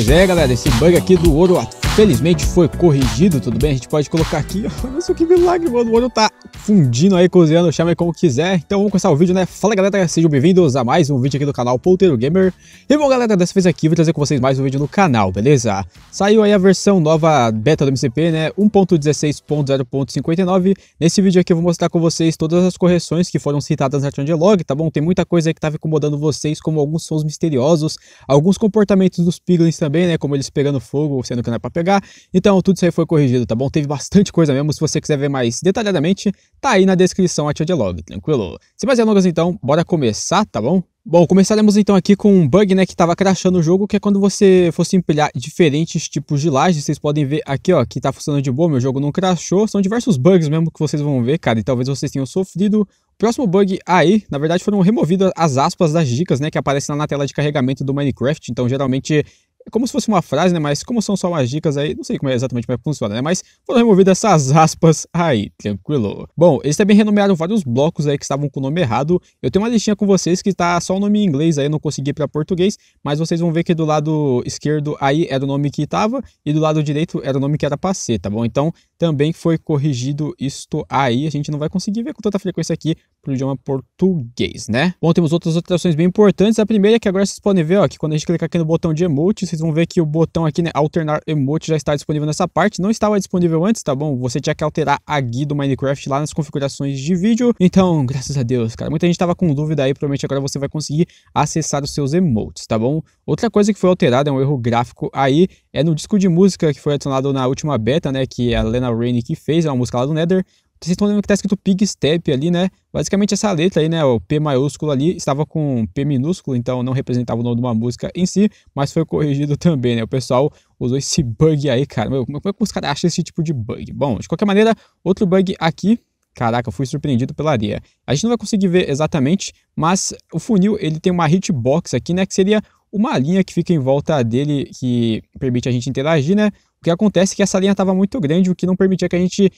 Pois é, galera, esse bug aqui do ouro Felizmente foi corrigido, tudo bem? A gente pode colocar aqui. Olha só que milagre, mano. O olho tá fundindo aí, cozinhando, chama aí como quiser. Então vamos começar o vídeo, né? Fala galera, sejam bem-vindos a mais um vídeo aqui do canal Ponteiro Gamer. E bom galera, dessa vez aqui vou trazer com vocês mais um vídeo no canal, beleza? Saiu aí a versão nova beta do MCP, né? 1.16.0.59. Nesse vídeo aqui eu vou mostrar com vocês todas as correções que foram citadas na de Log, tá bom? Tem muita coisa aí que tava incomodando vocês, como alguns sons misteriosos, alguns comportamentos dos piglins também, né? Como eles pegando fogo, sendo que não é pra pegar pagar. Então tudo isso aí foi corrigido, tá bom? Teve bastante coisa mesmo, se você quiser ver mais detalhadamente, tá aí na descrição a de log, tranquilo? Sem mais delongas então, bora começar, tá bom? Bom, começaremos então aqui com um bug né, que estava crashando o jogo, que é quando você fosse empilhar diferentes tipos de lajes. Vocês podem ver aqui ó, que tá funcionando de boa, meu jogo não crashou. São diversos bugs mesmo que vocês vão ver, cara, e talvez vocês tenham sofrido. O próximo bug aí, na verdade foram removidas as aspas das dicas né, que aparecem lá na tela de carregamento do Minecraft. Então geralmente é como se fosse uma frase, né? Mas como são só umas dicas aí, não sei como é exatamente como é que funciona, né? Mas foram removidas essas aspas aí, tranquilo. Bom, eles também renomearam vários blocos aí que estavam com o nome errado. Eu tenho uma listinha com vocês que tá só o nome em inglês aí, eu não consegui para português, mas vocês vão ver que do lado esquerdo aí era o nome que tava e do lado direito era o nome que era pra ser, tá bom? Então também foi corrigido isto aí, a gente não vai conseguir ver com tanta frequência aqui, idioma português, né? Bom, temos outras alterações bem importantes. A primeira é que agora vocês podem ver, ó, que quando a gente clicar aqui no botão de emote, vocês vão ver que o botão aqui, né, alternar emote já está disponível nessa parte. Não estava disponível antes, tá bom? Você tinha que alterar a guia do Minecraft lá nas configurações de vídeo. Então, graças a Deus, cara, muita gente estava com dúvida aí, provavelmente agora você vai conseguir acessar os seus emotes, tá bom? Outra coisa que foi alterada, é um erro gráfico aí, é no disco de música que foi adicionado na última beta, né, que a Lena Raine que fez, é uma música lá do Nether, vocês estão lembrando que está escrito Pig Step ali, né? Basicamente essa letra aí, né? O P maiúsculo ali estava com P minúsculo, então não representava o nome de uma música em si, mas foi corrigido também, né? O pessoal usou esse bug aí, cara. Meu, como é que os caras acham esse tipo de bug? Bom, de qualquer maneira, outro bug aqui Caraca, eu fui surpreendido pela areia. A gente não vai conseguir ver exatamente, mas o funil ele tem uma hitbox aqui, né? Que seria uma linha que fica em volta dele que permite a gente interagir, né? O que acontece é que essa linha estava muito grande, o que não permitia que a gente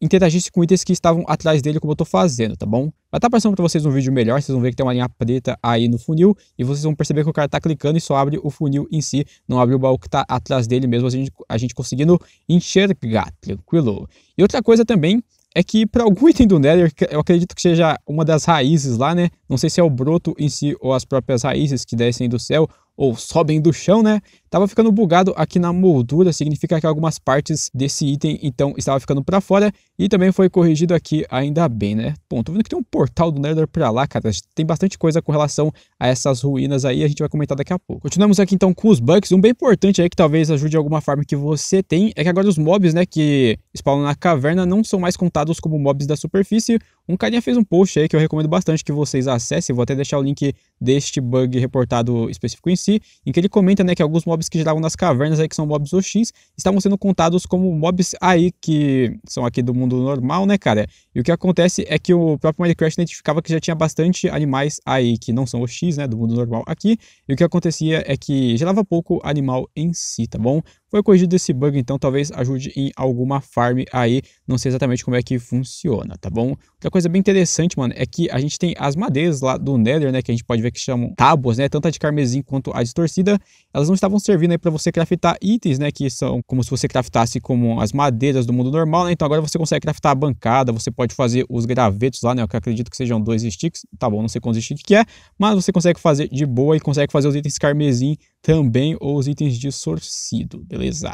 interagisse com itens que estavam atrás dele como eu estou fazendo, tá bom? Vai estar tá aparecendo para vocês um vídeo melhor, vocês vão ver que tem uma linha preta aí no funil e vocês vão perceber que o cara está clicando e só abre o funil em si, não abre o baú que está atrás dele mesmo, a gente, a gente conseguindo enxergar, tranquilo. E outra coisa também é que para algum item do Nether, eu acredito que seja uma das raízes lá, né? Não sei se é o broto em si ou as próprias raízes que descem do céu ou sobem do chão, né? Tava ficando bugado aqui na moldura, significa que algumas partes desse item então estava ficando para fora e também foi corrigido aqui, ainda bem, né? Bom, tô vendo que tem um portal do Nether para lá, cara. Tem bastante coisa com relação a essas ruínas aí, a gente vai comentar daqui a pouco. Continuamos aqui então com os bugs, um bem importante aí que talvez ajude alguma farm que você tem é que agora os mobs, né, que spawnam na caverna não são mais contados como mobs da superfície. Um carinha fez um post aí que eu recomendo bastante que vocês acessem, vou até deixar o link deste bug reportado específico em si, em que ele comenta né, que alguns mobs que giravam nas cavernas, aí, que são mobs OX, estavam sendo contados como mobs aí, que são aqui do mundo normal, né, cara? E o que acontece é que o próprio Minecraft identificava que já tinha bastante animais aí, que não são OX, né, do mundo normal aqui, e o que acontecia é que gerava pouco animal em si, tá bom? Foi corrigido esse bug, então talvez ajude em alguma farm aí. Não sei exatamente como é que funciona, tá bom? Outra coisa bem interessante, mano, é que a gente tem as madeiras lá do Nether, né? Que a gente pode ver que chamam tábuas, né? Tanto a de carmesim quanto a distorcida. Elas não estavam servindo aí pra você craftar itens, né? Que são como se você craftasse como as madeiras do mundo normal, né? Então agora você consegue craftar a bancada, você pode fazer os gravetos lá, né? Que acredito que sejam dois sticks. Tá bom, não sei quantos sticks que é, mas você consegue fazer de boa e consegue fazer os itens carmesim também os itens de sorcido, beleza?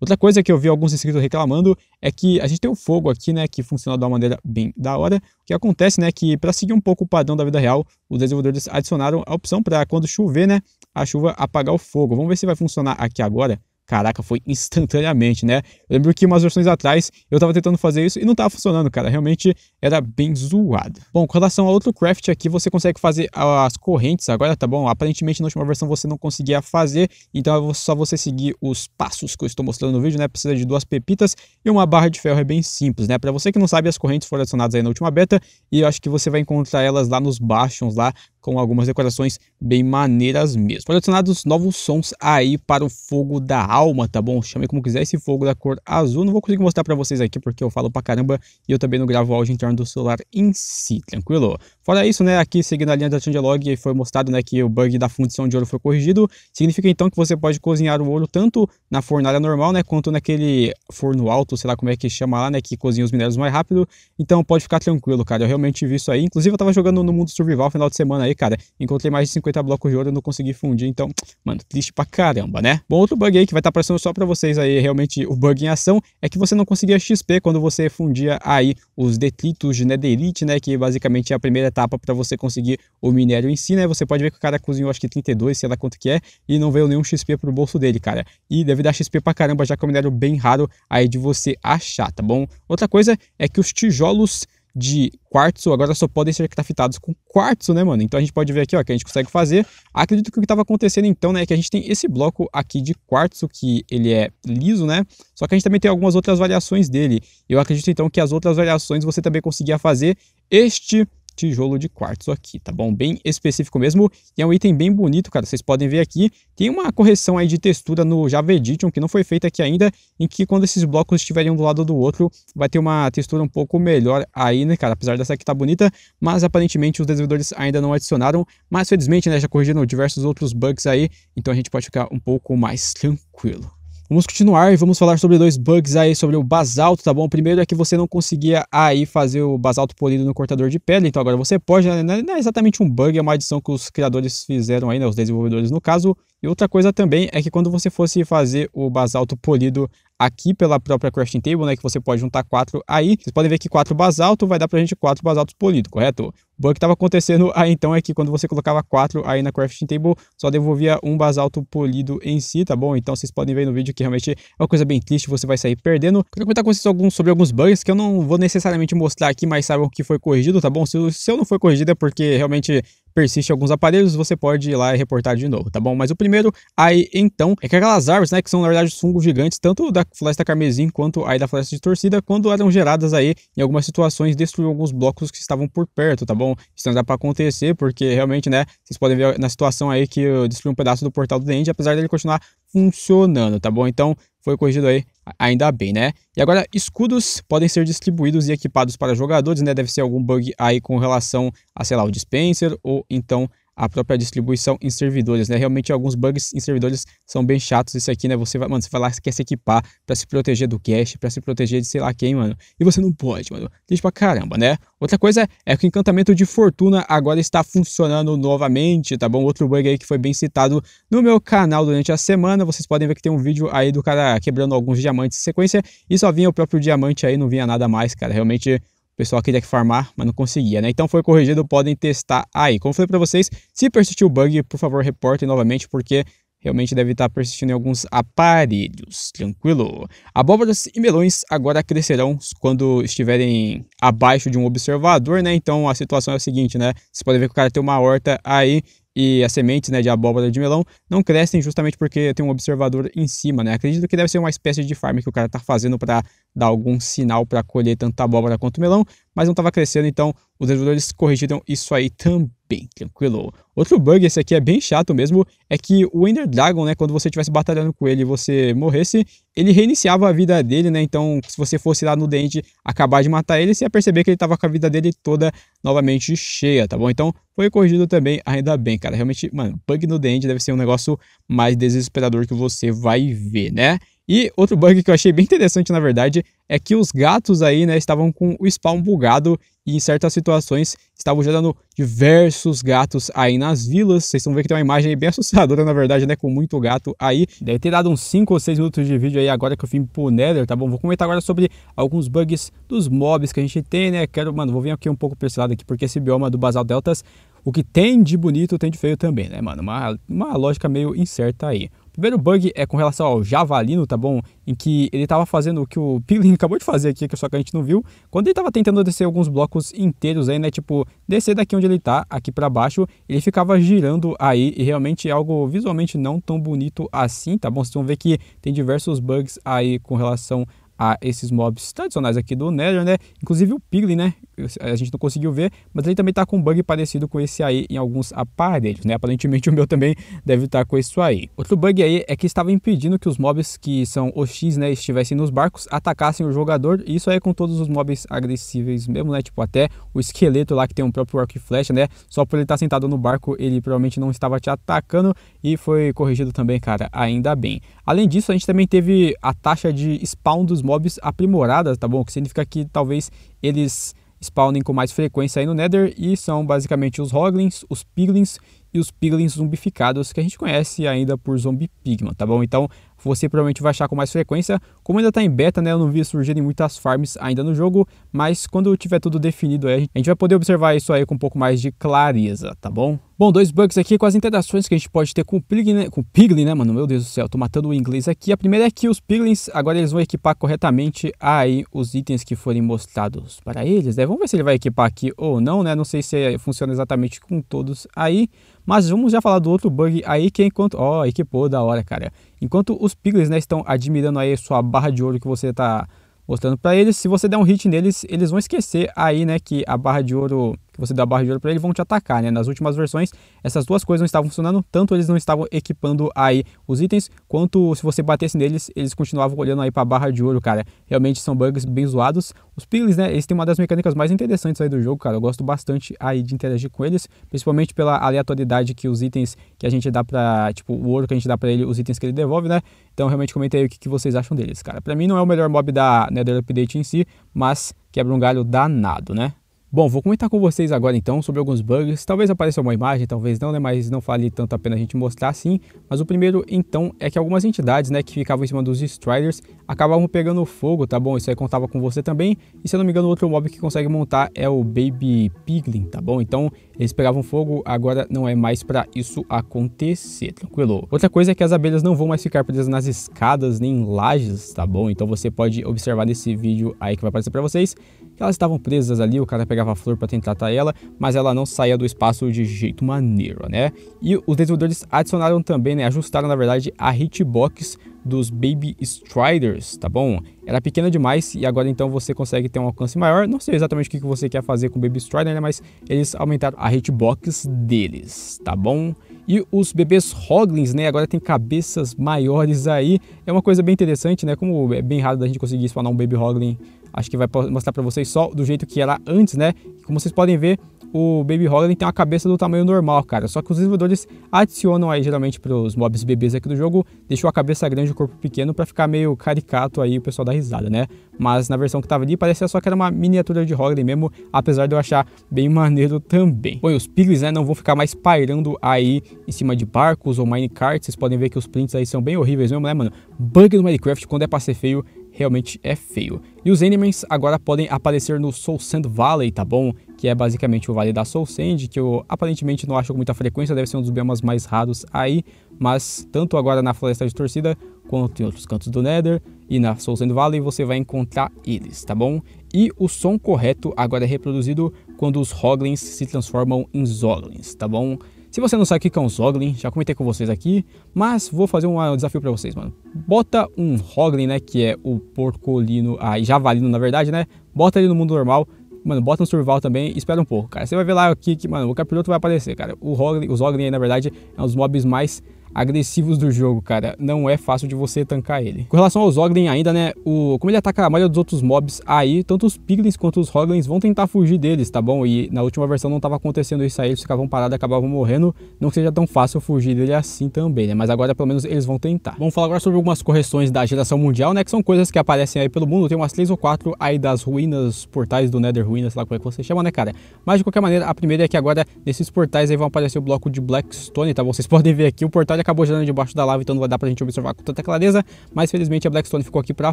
Outra coisa que eu vi alguns inscritos reclamando é que a gente tem um fogo aqui, né, que funciona de uma maneira bem da hora. O que acontece, né, é que para seguir um pouco o padrão da vida real, os desenvolvedores adicionaram a opção para quando chover, né, a chuva apagar o fogo. Vamos ver se vai funcionar aqui agora. Caraca, foi instantaneamente, né? Eu lembro que umas versões atrás eu tava tentando fazer isso e não tava funcionando, cara. Realmente era bem zoado. Bom, com relação a outro craft aqui, você consegue fazer as correntes agora, tá bom? Aparentemente na última versão você não conseguia fazer, então é só você seguir os passos que eu estou mostrando no vídeo, né? Precisa de duas pepitas e uma barra de ferro, é bem simples, né? Pra você que não sabe, as correntes foram adicionadas aí na última beta e eu acho que você vai encontrar elas lá nos baixos, lá com algumas decorações bem maneiras mesmo. Foram adicionados novos sons aí para o fogo da alma, tá bom? Chame como quiser esse fogo da cor azul. Não vou conseguir mostrar para vocês aqui porque eu falo pra caramba e eu também não gravo áudio interno do celular em si, tranquilo? Fora isso, né, aqui seguindo a linha da Changelog foi mostrado, né, que o bug da fundição de ouro foi corrigido. Significa então que você pode cozinhar o ouro tanto na fornalha normal, né, quanto naquele forno alto, sei lá como é que chama lá, né, que cozinha os minérios mais rápido. Então pode ficar tranquilo, cara. Eu realmente vi isso aí. Inclusive eu tava jogando no mundo survival final de semana aí aí, cara, encontrei mais de 50 blocos de ouro e não consegui fundir, então, mano, triste pra caramba, né? Bom, outro bug aí que vai estar tá aparecendo só pra vocês aí, realmente, o bug em ação, é que você não conseguia XP quando você fundia aí os detritos de netherite, né, que basicamente é a primeira etapa pra você conseguir o minério em si, né, você pode ver que o cara cozinhou, acho que 32, sei lá quanto que é, e não veio nenhum XP pro bolso dele, cara, e deve dar XP pra caramba, já que é um minério bem raro aí de você achar, tá bom? Outra coisa é que os tijolos de quartzo agora só podem ser craftados com quartzo, né, mano? Então a gente pode ver aqui, ó, que a gente consegue fazer. Acredito que o que estava acontecendo então, né, é que a gente tem esse bloco aqui de quartzo, que ele é liso, né? Só que a gente também tem algumas outras variações dele. Eu acredito então que as outras variações você também conseguia fazer este tijolo de quartzo aqui, tá bom? Bem específico mesmo, e é um item bem bonito, cara, vocês podem ver aqui, tem uma correção aí de textura no Java Edition, que não foi feita aqui ainda, em que quando esses blocos estiverem um do lado do outro, vai ter uma textura um pouco melhor aí, né, cara, apesar dessa aqui tá bonita, mas aparentemente os desenvolvedores ainda não adicionaram, mas felizmente, né, já corrigiram diversos outros bugs aí, então a gente pode ficar um pouco mais tranquilo. Vamos continuar e vamos falar sobre dois bugs aí, sobre o basalto, tá bom? O primeiro é que você não conseguia aí fazer o basalto polido no cortador de pedra, então agora você pode, né? não é, é exatamente um bug, é uma adição que os criadores fizeram aí, né? os desenvolvedores no caso. E outra coisa também é que quando você fosse fazer o basalto polido aqui pela própria crafting table, né, que você pode juntar quatro aí. Vocês podem ver que quatro basalto vai dar pra gente quatro basaltos polido, correto? O bug que estava acontecendo aí então é que quando você colocava quatro aí na crafting table, só devolvia um basalto polido em si, tá bom? Então vocês podem ver no vídeo que realmente é uma coisa bem triste, você vai sair perdendo. Quero comentar com vocês alguns, sobre alguns bugs que eu não vou necessariamente mostrar aqui, mas saibam que foi corrigido, tá bom? Se, se eu não foi corrigido é porque realmente persiste alguns aparelhos, você pode ir lá e reportar de novo, tá bom? Mas o primeiro aí, então, é que aquelas árvores, né, que são, na verdade, os fungos gigantes, tanto da floresta carmesim quanto aí da floresta de torcida, quando eram geradas aí, em algumas situações, destruíram alguns blocos que estavam por perto, tá bom? Isso não dá pra acontecer, porque realmente, né, vocês podem ver na situação aí que eu destruí um pedaço do portal do Dende, apesar dele continuar funcionando, tá bom? Então, foi corrigido aí, ainda bem, né? E agora, escudos podem ser distribuídos e equipados para jogadores, né? Deve ser algum bug aí com relação a, sei lá, o dispenser ou então a própria distribuição em servidores, né? Realmente alguns bugs em servidores são bem chatos isso aqui, né? Você vai, mano, você vai lá, você quer se equipar para se proteger do cache, para se proteger de sei lá quem, mano. E você não pode, mano. Triste pra caramba, né? Outra coisa é que o encantamento de fortuna agora está funcionando novamente, tá bom? Outro bug aí que foi bem citado no meu canal durante a semana. Vocês podem ver que tem um vídeo aí do cara quebrando alguns diamantes em sequência e só vinha o próprio diamante aí, não vinha nada mais, cara. Realmente o pessoal queria farmar, mas não conseguia, né? Então foi corrigido, podem testar aí. Como falei para vocês, se persistir o bug, por favor, reportem novamente, porque realmente deve estar tá persistindo em alguns aparelhos, tranquilo. Abóboras e melões agora crescerão quando estiverem abaixo de um observador, né? Então a situação é a seguinte, né? Vocês podem ver que o cara tem uma horta aí e as sementes né, de abóbora de melão não crescem justamente porque tem um observador em cima, né? Acredito que deve ser uma espécie de farm que o cara tá fazendo para dar algum sinal para colher tanto abóbora quanto melão, mas não estava crescendo, então os desenvolvedores corrigiram isso aí também, tranquilo. Outro bug, esse aqui é bem chato mesmo, é que o Ender Dragon, né, quando você estivesse batalhando com ele e você morresse, ele reiniciava a vida dele, né? Então, se você fosse lá no dente acabar de matar ele, você ia perceber que ele tava com a vida dele toda novamente cheia, tá bom? Então, foi corrigido também, ainda bem, cara. Realmente, mano, bug no dente deve ser um negócio mais desesperador que você vai ver, né? E outro bug que eu achei bem interessante, na verdade, é que os gatos aí, né, estavam com o spawn bugado e em certas situações estavam gerando diversos gatos aí nas vilas. Vocês vão ver que tem uma imagem bem assustadora, na verdade, né, com muito gato aí. Deve ter dado uns 5 ou 6 minutos de vídeo aí agora que eu vim pro Nether, tá bom? Vou comentar agora sobre alguns bugs dos mobs que a gente tem, né? Quero, mano, vou vir aqui um pouco pra esse lado aqui, porque esse bioma do Basal Deltas, o que tem de bonito tem de feio também, né, mano? Uma, uma lógica meio incerta aí primeiro bug é com relação ao Javalino, tá bom? Em que ele estava fazendo o que o Piglin acabou de fazer aqui, que é só que a gente não viu. Quando ele estava tentando descer alguns blocos inteiros aí, né? Tipo, descer daqui onde ele está aqui para baixo, ele ficava girando aí. E realmente é algo visualmente não tão bonito assim, tá bom? Vocês vão ver que tem diversos bugs aí com relação a esses mobs tradicionais aqui do Nether, né? Inclusive o Piglin, né? a gente não conseguiu ver, mas ele também está com um bug parecido com esse aí em alguns aparelhos, né? Aparentemente o meu também deve estar tá com isso aí. Outro bug aí é que estava impedindo que os mobs que são OX, né, estivessem nos barcos, atacassem o jogador, e isso aí é com todos os mobs agressíveis mesmo, né? Tipo até o esqueleto lá que tem um próprio arco e flecha, né? Só por ele estar tá sentado no barco, ele provavelmente não estava te atacando e foi corrigido também, cara, ainda bem. Além disso, a gente também teve a taxa de spawn dos mobs aprimorada, tá bom? O que significa que talvez eles spawnem com mais frequência aí no Nether e são basicamente os Hoglins, os Piglins e os piglins zumbificados que a gente conhece ainda por Zombie Pigman, tá bom? Então você provavelmente vai achar com mais frequência. Como ainda está em beta, né, eu não vi surgirem muitas farms ainda no jogo, mas quando tiver tudo definido aí, a gente vai poder observar isso aí com um pouco mais de clareza, tá bom? Bom, dois bugs aqui com as interações que a gente pode ter com o Piglin, né? Com o Piglin, né, mano? Meu Deus do céu, tô matando o inglês aqui. A primeira é que os Piglins, agora eles vão equipar corretamente aí os itens que forem mostrados para eles, né? Vamos ver se ele vai equipar aqui ou não, né? Não sei se é, funciona exatamente com todos aí, mas vamos já falar do outro bug aí que enquanto. Ó, oh, e que pô, da hora, cara. Enquanto os piglins né, estão admirando aí sua barra de ouro que você está mostrando para eles, se você der um hit neles, eles vão esquecer aí, né, que a barra de ouro que você dá barra de ouro para ele, vão te atacar, né? Nas últimas versões, essas duas coisas não estavam funcionando, tanto eles não estavam equipando aí os itens, quanto se você batesse neles, eles continuavam olhando aí para a barra de ouro, cara. Realmente são bugs bem zoados. Os piglins, né, eles têm uma das mecânicas mais interessantes aí do jogo, cara. Eu gosto bastante aí de interagir com eles, principalmente pela aleatoriedade que os itens que a gente dá para, tipo, o ouro que a gente dá para ele, os itens que ele devolve, né? Então, realmente comentei aí o que, que vocês acham deles, cara. Para mim não é o melhor mob da Nether Update em si, mas quebra um galho danado, né? Bom, vou comentar com vocês agora então sobre alguns bugs. Talvez apareça uma imagem, talvez não, né? Mas não fale tanto a pena a gente mostrar assim. Mas o primeiro então é que algumas entidades, né, que ficavam em cima dos Striders acabavam pegando fogo, tá bom? Isso aí contava com você também. E se eu não me engano, outro mob que consegue montar é o Baby Piglin, tá bom? Então eles pegavam fogo, agora não é mais para isso acontecer, tranquilo? Outra coisa é que as abelhas não vão mais ficar presas nas escadas nem em lajes, tá bom? Então você pode observar nesse vídeo aí que vai aparecer para vocês que elas estavam presas ali, o cara pegava a flor para tentar atar ela, mas ela não saía do espaço de jeito maneiro, né? E os desenvolvedores adicionaram também, né, ajustaram na verdade a hitbox dos Baby Striders, tá bom? Era pequena demais e agora então você consegue ter um alcance maior. Não sei exatamente o que você quer fazer com o Baby Strider, né? mas eles aumentaram a hitbox deles, tá bom? E os bebês Hoglins, né? Agora tem cabeças maiores aí. É uma coisa bem interessante, né? Como é bem raro da gente conseguir spawnar um Baby Hoglin Acho que vai mostrar para vocês só do jeito que era antes, né? Como vocês podem ver, o Baby Holland tem uma cabeça do tamanho normal, cara. Só que os desenvolvedores adicionam aí, geralmente, para os mobs bebês aqui do jogo, deixou a cabeça grande e o corpo pequeno para ficar meio caricato aí, o pessoal dá risada, né? Mas na versão que tava ali, parecia só que era uma miniatura de Holland mesmo, apesar de eu achar bem maneiro também. Bom, os piglins, né, não vão ficar mais pairando aí em cima de barcos ou minecarts. Vocês podem ver que os prints aí são bem horríveis mesmo, né, mano? Bug no Minecraft, quando é pra ser feio, realmente é feio. E os enemies agora podem aparecer no Soul Sand Valley, tá bom? Que é basicamente o Vale da Soul Sand, que eu aparentemente não acho com muita frequência, deve ser um dos biomas mais raros aí, mas tanto agora na Floresta de Torcida, quanto em outros cantos do Nether e na Soul Sand Valley, você vai encontrar eles, tá bom? E o som correto agora é reproduzido quando os Hoglins se transformam em Zoglins, tá bom? Se você não sabe o que é um Zoglin, já comentei com vocês aqui, mas vou fazer um, desafio para vocês, mano. Bota um Hoglin, né, que é o porcolino, ah, javalino na verdade, né, bota ele no mundo normal, mano, bota um survival também espera um pouco, cara. Você vai ver lá aqui que, mano, o capiroto vai aparecer, cara. O Hoglin, o Zoglin aí, na verdade, é um dos mobs mais agressivos do jogo, cara. Não é fácil de você tancar ele. Com relação aos Ogren ainda, né, o, como ele ataca a maioria dos outros mobs aí, tanto os Piglins quanto os Hoglins vão tentar fugir deles, tá bom? E na última versão não tava acontecendo isso aí, eles ficavam parados e acabavam morrendo. Não que seja tão fácil fugir dele assim também, né, mas agora pelo menos eles vão tentar. Vamos falar agora sobre algumas correções da geração mundial, né, que são coisas que aparecem aí pelo mundo. Tem umas três ou quatro aí das ruínas, portais do Nether Ruínas, sei lá como é que você chama, né, cara? Mas de qualquer maneira, a primeira é que agora nesses portais aí vão aparecer o bloco de Blackstone, tá? Vocês podem ver aqui o portal ele acabou girando debaixo da lava, então não vai dar pra gente observar com tanta clareza, mas felizmente a Blackstone ficou aqui pra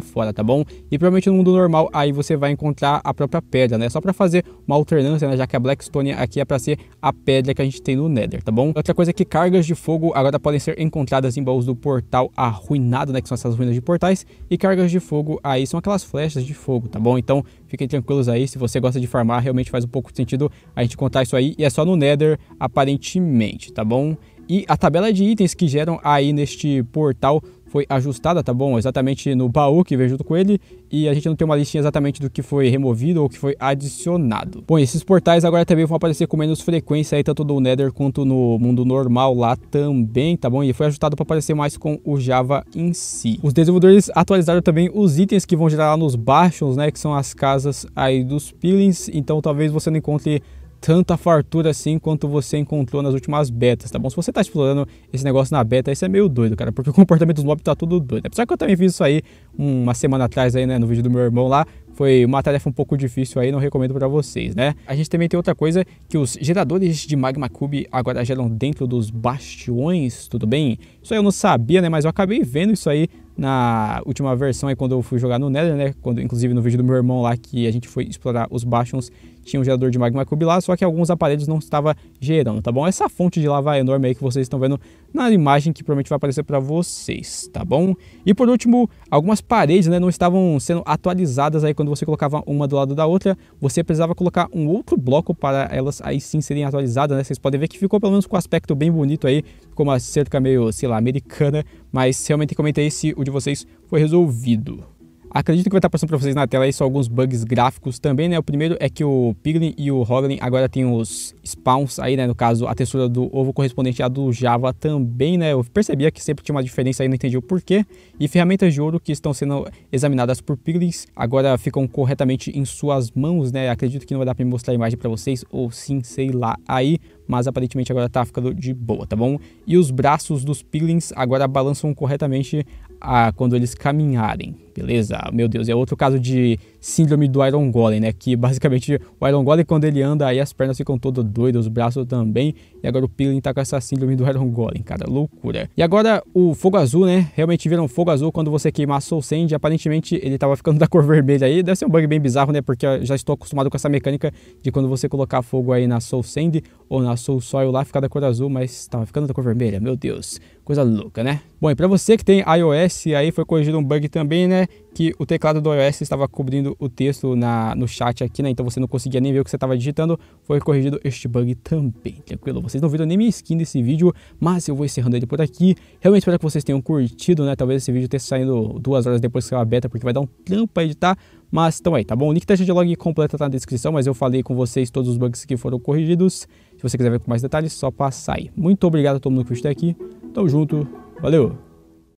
fora, tá bom? E provavelmente no mundo normal aí você vai encontrar a própria pedra, né? Só pra fazer uma alternância, né? Já que a Blackstone aqui é pra ser a pedra que a gente tem no Nether, tá bom? Outra coisa é que cargas de fogo agora podem ser encontradas em baús do portal arruinado, né? Que são essas ruínas de portais, e cargas de fogo aí são aquelas flechas de fogo, tá bom? Então fiquem tranquilos aí, se você gosta de farmar, realmente faz um pouco de sentido a gente contar isso aí, e é só no Nether, aparentemente, tá bom? E a tabela de itens que geram aí neste portal foi ajustada, tá bom? Exatamente no baú que veio junto com ele. E a gente não tem uma listinha exatamente do que foi removido ou que foi adicionado. Bom, esses portais agora também vão aparecer com menos frequência aí, tanto no Nether quanto no mundo normal lá também, tá bom? E foi ajustado para aparecer mais com o Java em si. Os desenvolvedores atualizaram também os itens que vão gerar lá nos Bastions, né? Que são as casas aí dos Peelings. Então talvez você não encontre tanta fartura assim quanto você encontrou nas últimas betas, tá bom? Se você tá explorando esse negócio na beta, isso é meio doido, cara, porque o comportamento dos mobs tá tudo doido. Apesar que eu também fiz isso aí uma semana atrás aí, né, no vídeo do meu irmão lá, foi uma tarefa um pouco difícil aí, não recomendo para vocês, né? A gente também tem outra coisa que os geradores de Magma Cube agora geram dentro dos bastiões, tudo bem? Isso aí eu não sabia, né? Mas eu acabei vendo isso aí na última versão aí quando eu fui jogar no Nether, né? Quando, inclusive no vídeo do meu irmão lá que a gente foi explorar os Bastions, tinha um gerador de magma cube lá, só que alguns aparelhos não estava gerando, tá bom? Essa fonte de lava enorme aí que vocês estão vendo na imagem que provavelmente vai aparecer para vocês, tá bom? E por último, algumas paredes, né, não estavam sendo atualizadas aí quando quando você colocava uma do lado da outra, você precisava colocar um outro bloco para elas aí sim serem atualizadas, né? Vocês podem ver que ficou pelo menos com um aspecto bem bonito aí, ficou uma cerca meio, sei lá, americana, mas realmente comentei se o de vocês foi resolvido. Acredito que vai estar passando para vocês na tela aí só alguns bugs gráficos também, né? O primeiro é que o Piglin e o Hoglin agora tem os spawns aí, né? No caso, a textura do ovo correspondente à do Java também, né? Eu percebia que sempre tinha uma diferença aí, não entendi o porquê. E ferramentas de ouro que estão sendo examinadas por Piglins agora ficam corretamente em suas mãos, né? Acredito que não vai dar para mostrar a imagem para vocês, ou sim, sei lá, aí mas aparentemente agora tá ficando de boa, tá bom? E os braços dos Piglins agora balançam corretamente a quando eles caminharem, beleza? Meu Deus, é outro caso de síndrome do Iron Golem, né? Que basicamente o Iron Golem, quando ele anda aí, as pernas ficam todas doidas, os braços também. E agora o Pilin tá com essa síndrome do Iron Golem, cara, loucura. E agora o fogo azul, né? Realmente viram fogo azul quando você queimar Soul Sand. Aparentemente ele tava ficando da cor vermelha aí. Deve ser um bug bem bizarro, né? Porque eu já estou acostumado com essa mecânica de quando você colocar fogo aí na Soul Sand ou na Soul Soil lá, ficar da cor azul, mas tava ficando da cor vermelha, meu Deus coisa louca, né? Bom, e para você que tem iOS, aí foi corrigido um bug também, né? Que o teclado do iOS estava cobrindo corrigido o texto na, no chat aqui, né? Então você não conseguia nem ver o que você estava digitando. Foi corrigido este bug também, tranquilo? Vocês não viram nem minha skin desse vídeo, mas eu vou encerrando ele por aqui. Realmente espero que vocês tenham curtido, né? Talvez esse vídeo tenha saindo duas horas depois que eu beta, porque vai dar um trampo pra editar. Mas então aí, tá bom? O link da log completa tá na descrição, mas eu falei com vocês todos os bugs que foram corrigidos. Se você quiser ver com mais detalhes, só passar aí. Muito obrigado a todo mundo que até aqui. Tamo junto. Valeu!